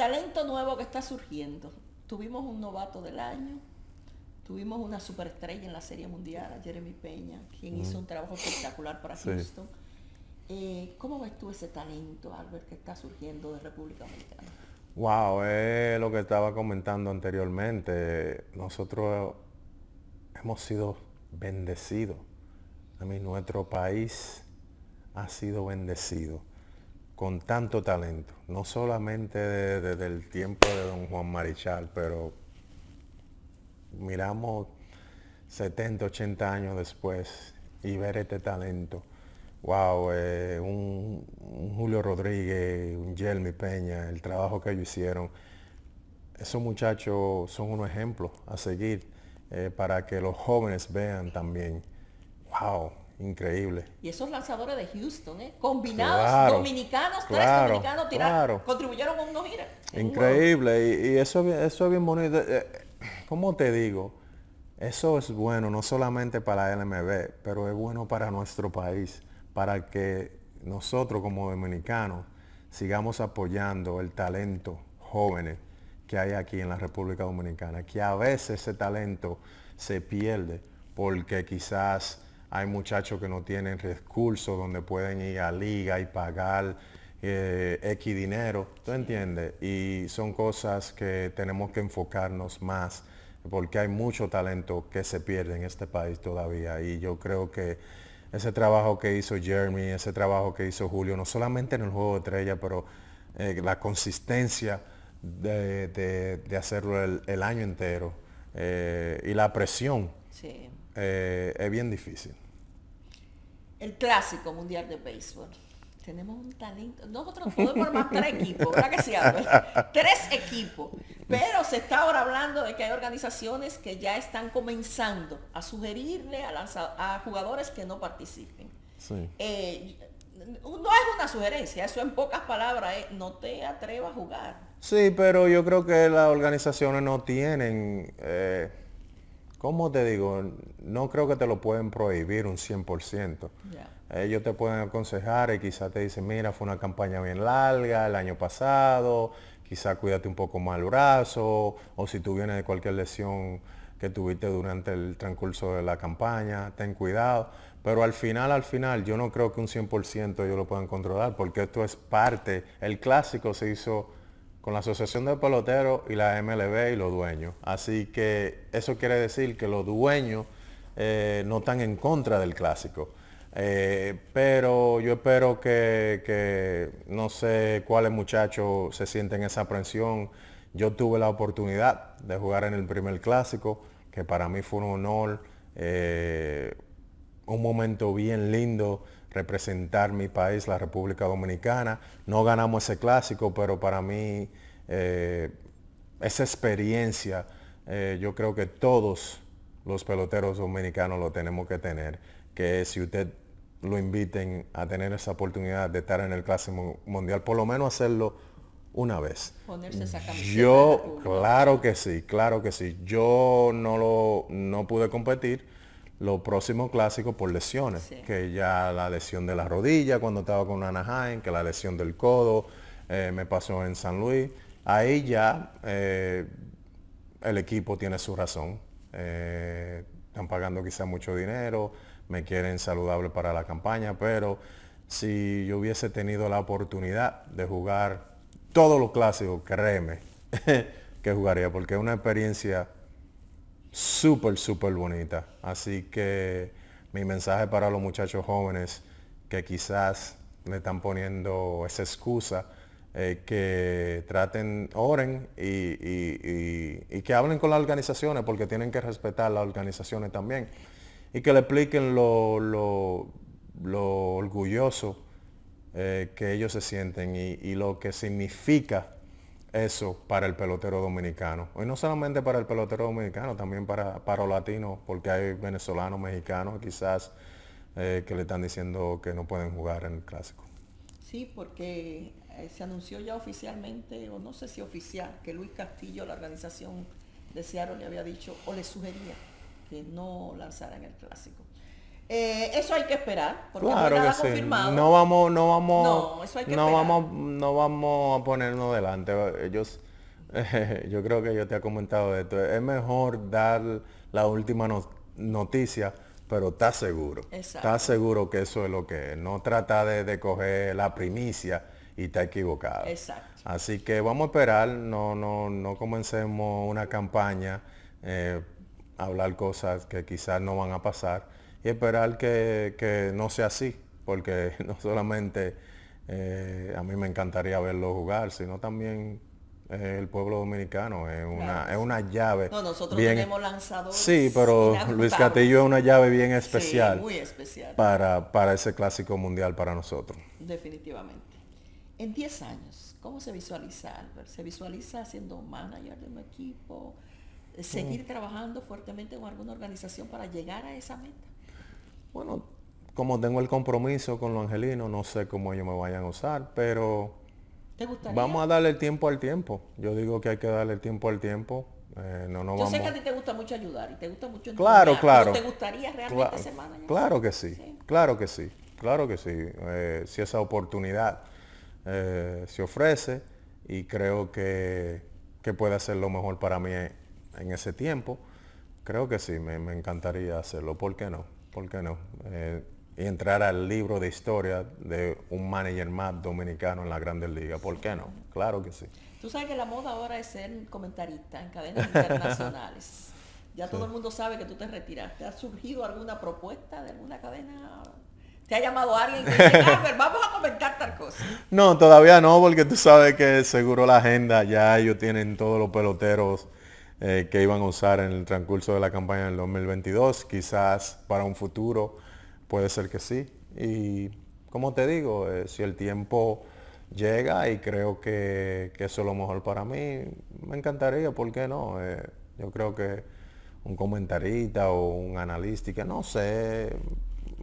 talento nuevo que está surgiendo. Tuvimos un novato del año, tuvimos una superestrella en la Serie Mundial, Jeremy Peña, quien hizo un trabajo espectacular para Houston. Eh, ¿Cómo ves tú ese talento, Albert, que está surgiendo de República Dominicana? Wow, es eh, lo que estaba comentando anteriormente. Nosotros hemos sido bendecidos. A mí nuestro país ha sido bendecido con tanto talento, no solamente desde el tiempo de don Juan Marichal, pero miramos 70, 80 años después y ver este talento. Wow, eh, un, Julio Rodríguez, un Jeremy Peña, el trabajo que ellos hicieron. Esos muchachos son un ejemplo a seguir eh, para que los jóvenes vean también. Wow, Increíble. Y esos lanzadores de Houston, ¿eh? combinados, dominicanos, tres dominicanos tiraron, contribuyeron con unos mira. Increíble, y, eso, eso es bien bonito. Eh, eh, ¿Cómo te digo? Eso es bueno no solamente para el MB, pero es bueno para nuestro país, para que nosotros como dominicanos sigamos apoyando el talento jóvenes que hay aquí en la República Dominicana, que a veces ese talento se pierde porque quizás hay muchachos que no tienen recursos donde pueden ir a liga y pagar eh, X dinero, ¿tú entiendes? Y son cosas que tenemos que enfocarnos más porque hay mucho talento que se pierde en este país todavía y yo creo que ese trabajo que hizo Jeremy, ese trabajo que hizo Julio, no solamente en el juego de estrella, pero eh, la consistencia de, hacerlo el, año entero eh, y la presión eh, es bien difícil. El clásico mundial de béisbol. Tenemos un talento. Nosotros podemos formar tres equipos, Tres equipos. Pero se está ahora hablando de que hay organizaciones que ya están comenzando a sugerirle a, a jugadores que no participen. Eh, no es una sugerencia, eso en pocas palabras es no te atrevas a jugar. Sí, pero yo creo que las organizaciones no tienen... Eh, ¿Cómo te digo? No creo que te lo pueden prohibir un 100%. Ellos te pueden aconsejar y quizás te dicen, mira, fue una campaña bien larga el año pasado, quizá cuídate un poco más el brazo, o si tú vienes de cualquier lesión que tuviste durante el transcurso de la campaña, ten cuidado. Pero al final, al final, yo no creo que un 100% ellos lo puedan controlar, porque esto es parte, el clásico se hizo la Asociación de Peloteros y la MLB y los dueños. Así que eso quiere decir que los dueños eh, no están en contra del clásico. Eh, pero yo espero que, no sé cuáles muchachos se sienten esa presión, Yo tuve la oportunidad de jugar en el primer clásico, que para mí fue un honor, eh, un momento bien lindo representar mi país, la República Dominicana. No ganamos ese clásico, pero para mí eh, esa experiencia, eh, yo creo que todos los peloteros dominicanos lo tenemos que tener, que si usted lo inviten a tener esa oportunidad de estar en el Clásico Mundial, por lo menos hacerlo una vez. Ponerse esa camiseta yo, claro que sí, claro que sí. Yo no lo no pude competir, los próximos clásicos por lesiones, que ya la lesión de la rodilla cuando estaba con Anaheim, que la lesión del codo eh, me pasó en San Luis. Ahí ya eh, el equipo tiene su razón. Eh, están pagando quizá mucho dinero, me quieren saludable para la campaña, pero si yo hubiese tenido la oportunidad de jugar todos los clásicos, créeme, que jugaría, porque es una experiencia súper, súper bonita. Así que mi mensaje para los muchachos jóvenes que quizás le están poniendo esa excusa, eh, que traten, oren y, que hablen con las organizaciones, porque tienen que respetar las organizaciones también, y que le expliquen lo, lo, orgulloso eh, que ellos se sienten y, lo que significa eso para el pelotero dominicano. Y no solamente para el pelotero dominicano, también para, para los latinos, porque hay venezolanos, mexicanos quizás eh, que le están diciendo que no pueden jugar en el clásico. Sí, porque eh, se anunció ya oficialmente, o no sé si oficial, que Luis Castillo, la organización de Seattle, le había dicho o le sugería que no lanzaran el clásico. Eh, eso hay que esperar, porque no No vamos, no vamos, no, vamos, no vamos a ponernos delante. Ellos, yo creo que yo te he comentado esto. Es mejor dar la última noticia, pero está seguro. Está seguro que eso es lo que es. No trata de, coger la primicia y está equivocado. Exacto. Así que vamos a esperar, no, no, no comencemos una campaña, eh, hablar cosas que quizás no van a pasar y esperar que, no sea así, porque no solamente eh, a mí me encantaría verlo jugar, sino también eh, el pueblo dominicano es una, llave. nosotros tenemos lanzadores. Sí, pero Luis Castillo es una llave bien especial. muy especial. Para, ese clásico mundial para nosotros. Definitivamente. En 10 años, ¿cómo se visualiza Albert? ¿Se visualiza siendo manager de un equipo? ¿Seguir trabajando fuertemente con alguna organización para llegar a esa meta? bueno, como tengo el compromiso con lo angelino, no sé cómo ellos me vayan a usar, pero vamos a darle el tiempo al tiempo. Yo digo que hay que darle el tiempo al tiempo. Eh, no, Yo sé que a ti te gusta mucho ayudar y te gusta mucho Claro, claro. ¿Te gustaría realmente claro, Claro que sí, claro que sí, claro que sí. Eh, si esa oportunidad eh, se ofrece y creo que, que puede hacer lo mejor para mí en ese tiempo, creo que sí, me, me encantaría hacerlo. ¿Por qué no? ¿por qué no? Eh, y entrar al libro de historia de un manager más dominicano en la Grandes liga. ¿Por qué no? Claro que sí. Tú sabes que la moda ahora es ser comentarista en cadenas internacionales. Ya todo el mundo sabe que tú te retiraste. ¿Ha surgido alguna propuesta de alguna cadena? ¿Te ha llamado alguien dice, ah, pues vamos a comentar tal cosa? No, todavía no, porque tú sabes que seguro la agenda ya ellos tienen todos los peloteros eh, que iban a usar en el transcurso de la campaña del 2022. Quizás para un futuro puede ser que sí. Y como te digo, eh, si el tiempo llega y creo que, eso es lo mejor para mí, me encantaría, ¿por qué no? Eh, yo creo que un comentarista o un analista, no sé,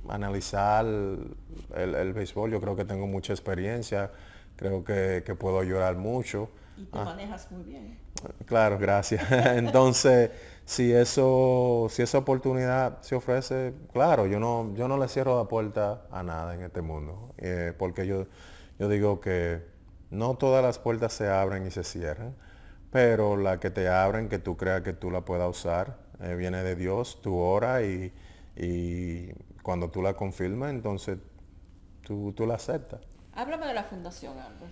analizar el, béisbol, yo creo que tengo mucha experiencia, creo que, puedo ayudar mucho. Y tú ah. manejas muy bien. Claro, gracias. Entonces, si eso, si esa oportunidad se ofrece, claro, yo no, yo no le cierro la puerta a nada en este mundo. Eh, porque yo, yo digo que no todas las puertas se abren y se cierran, pero la que te abren, que tú creas que tú la puedas usar, eh, viene de Dios, tú hora y, cuando tú la confirmas, entonces tú, la aceptas. Háblame de la fundación, Álvaro.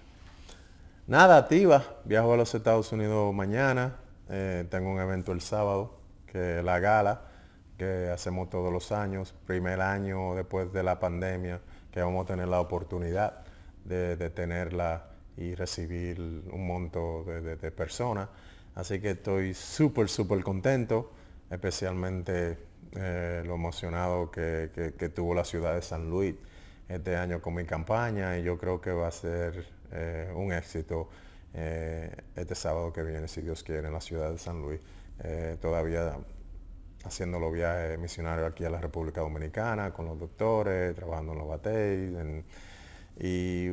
Nada, activa. Viajo a los Estados Unidos mañana. Eh, tengo un evento el sábado, que es la gala, que hacemos todos los años. Primer año después de la pandemia, que vamos a tener la oportunidad de, tenerla y recibir un monto de, personas. Así que estoy súper, súper contento, especialmente eh, lo emocionado que tuvo la ciudad de San Luis este año con mi campaña y yo creo que va a ser eh, un éxito eh, este sábado que viene, si Dios quiere, en la ciudad de San Luis. Eh, todavía haciendo los viajes misionarios aquí a la República Dominicana, con los doctores, trabajando en los bateis, y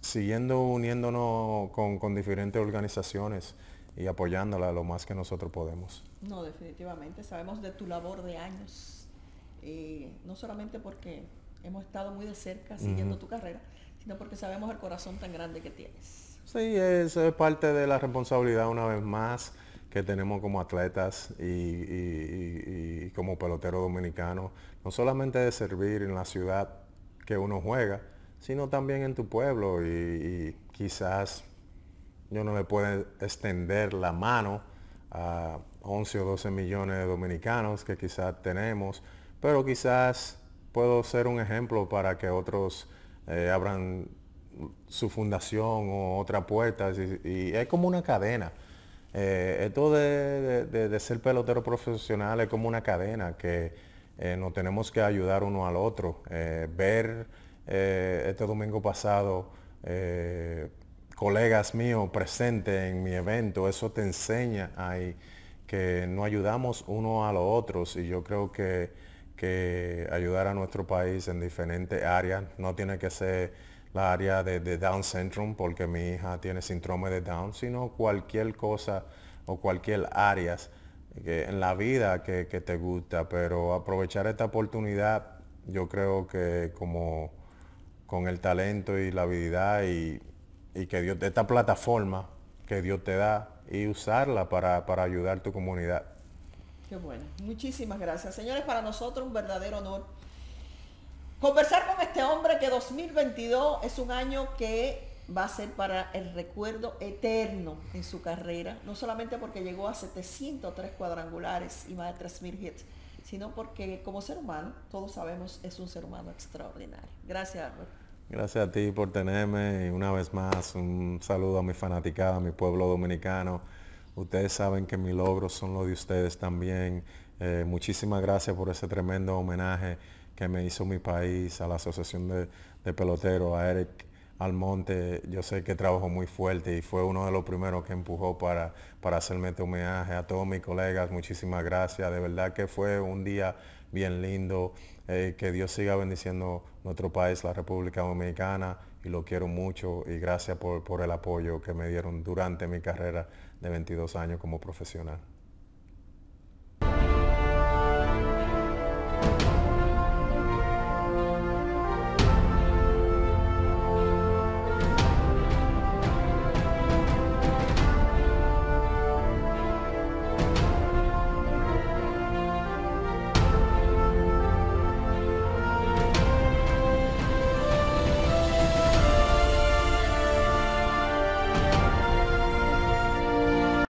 siguiendo uniéndonos con, diferentes organizaciones y apoyándola lo más que nosotros podemos. No, definitivamente, sabemos de tu labor de años, y no solamente porque hemos estado muy de cerca siguiendo tu carrera, sino porque sabemos el corazón tan grande que tienes. Sí, eso es parte de la responsabilidad una vez más que tenemos como atletas y, como pelotero dominicano, no solamente de servir en la ciudad que uno juega, sino también en tu pueblo y, quizás yo no le puedo extender la mano a 11 o 12 millones de dominicanos que quizás tenemos, pero quizás puedo ser un ejemplo para que otros eh, abran su fundación o otra puerta. Y, es como una cadena. Eh, esto de, ser pelotero profesional es como una cadena que eh, nos tenemos que ayudar uno al otro. ver este domingo pasado colegas míos presentes en mi evento, eso te enseña ahí que no ayudamos uno a los otros y yo creo que que ayudar a nuestro país en diferentes áreas. No tiene que ser la área de, Down Syndrome porque mi hija tiene síndrome de Down, sino cualquier cosa o cualquier área en la vida que, te gusta. Pero aprovechar esta oportunidad, yo creo que como con el talento y la habilidad y, que Dios, esta plataforma que Dios te da y usarla para, para ayudar a tu comunidad. Qué bueno. Muchísimas gracias. Señores, para nosotros un verdadero honor conversar con este hombre que 2022 es un año que va a ser para el recuerdo eterno en su carrera, no solamente porque llegó a 703 cuadrangulares y más de 3.000 hits, sino porque como ser humano, todos sabemos, es un ser humano extraordinario. Gracias, Álvaro. Gracias a ti por tenerme y una vez más un saludo a mi fanaticada, a mi pueblo dominicano Ustedes saben que mis logros son los de ustedes también. Eh, muchísimas gracias por ese tremendo homenaje que me hizo mi país, a la Asociación de, Peloteros, a Eric Almonte. Yo sé que trabajó muy fuerte y fue uno de los primeros que empujó para, para hacerme este homenaje. A todos mis colegas, muchísimas gracias. De verdad que fue un día bien lindo. Eh, que Dios siga bendiciendo nuestro país, la República Dominicana y lo quiero mucho y gracias por, por el apoyo que me dieron durante mi carrera de 22 años como profesional.